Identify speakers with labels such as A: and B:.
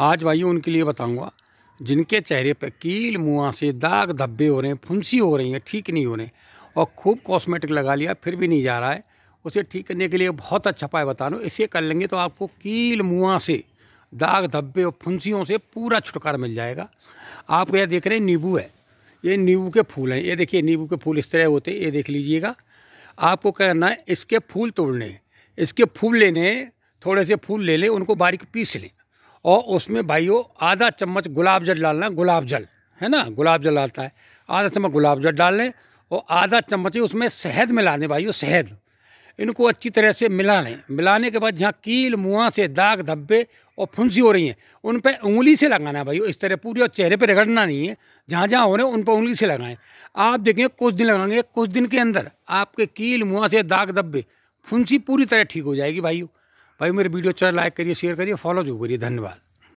A: आज भाई उनके लिए बताऊंगा जिनके चेहरे पर कील मुआ से दाग धब्बे हो रहे हैं फुंसी हो रही हैं ठीक नहीं हो रहे और खूब कॉस्मेटिक लगा लिया फिर भी नहीं जा रहा है उसे ठीक करने के लिए बहुत अच्छा पाए बता लो इसे कर लेंगे तो आपको कील मुआ से दाग धब्बे और फुंसियों से पूरा छुटकारा मिल जाएगा आप यह देख रहे हैं नींबू है ये नींबू के फूल हैं ये देखिए नींबू के फूल इस तरह होते हैं ये देख लीजिएगा आपको क्या करना है इसके फूल तोड़ने इसके फूल लेने थोड़े से फूल ले लें उनको बारीक पीस लें और उसमें भाइयों आधा चम्मच गुलाब जल डालना गुलाब जल है ना गुलाब जल आता है आधा चम्मच गुलाब जल डाल लें और आधा चम्मच उसमें शहद मिला दें भाइयों शहद इनको अच्छी तरह से मिला लें मिलाने के बाद जहाँ कील मुआ से दाग धब्बे और फुंसी हो रही हैं उन पर उंगली से लगाना है भाई इस तरह पूरे और चेहरे पर रगड़ना नहीं है जहाँ जहाँ हो रहे हैं उन पर उंगली से लगाएं आप देखें कुछ दिन लगाएंगे कुछ दिन के अंदर आपके कील मुआ से दाग धब्बे फुंसी पूरी तरह ठीक हो जाएगी भाइयों भाई मेरे वीडियो अच्छा लाइक करिए शेयर करिए फॉलो जरूर करिए धन्यवाद